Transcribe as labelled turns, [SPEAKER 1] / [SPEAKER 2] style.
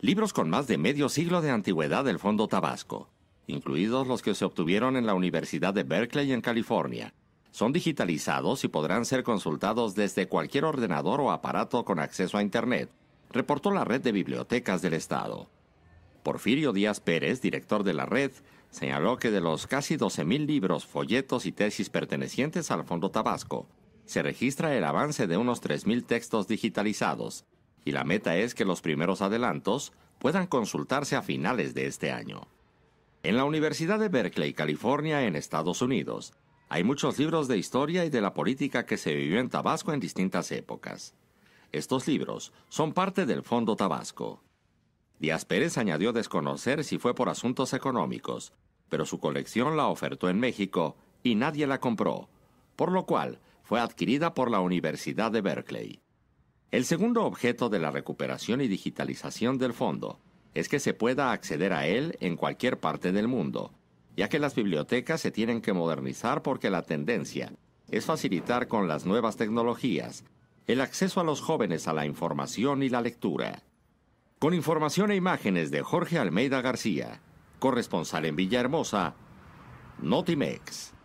[SPEAKER 1] libros con más de medio siglo de antigüedad del Fondo Tabasco, incluidos los que se obtuvieron en la Universidad de Berkeley en California. Son digitalizados y podrán ser consultados desde cualquier ordenador o aparato con acceso a Internet, reportó la Red de Bibliotecas del Estado. Porfirio Díaz Pérez, director de la red, señaló que de los casi 12.000 libros, folletos y tesis pertenecientes al Fondo Tabasco, se registra el avance de unos 3.000 textos digitalizados, y la meta es que los primeros adelantos puedan consultarse a finales de este año. En la Universidad de Berkeley, California, en Estados Unidos, hay muchos libros de historia y de la política que se vivió en Tabasco en distintas épocas. Estos libros son parte del Fondo Tabasco. Díaz Pérez añadió desconocer si fue por asuntos económicos, pero su colección la ofertó en México y nadie la compró, por lo cual fue adquirida por la Universidad de Berkeley. El segundo objeto de la recuperación y digitalización del fondo es que se pueda acceder a él en cualquier parte del mundo, ya que las bibliotecas se tienen que modernizar porque la tendencia es facilitar con las nuevas tecnologías el acceso a los jóvenes a la información y la lectura. Con información e imágenes de Jorge Almeida García, corresponsal en Villahermosa, Notimex.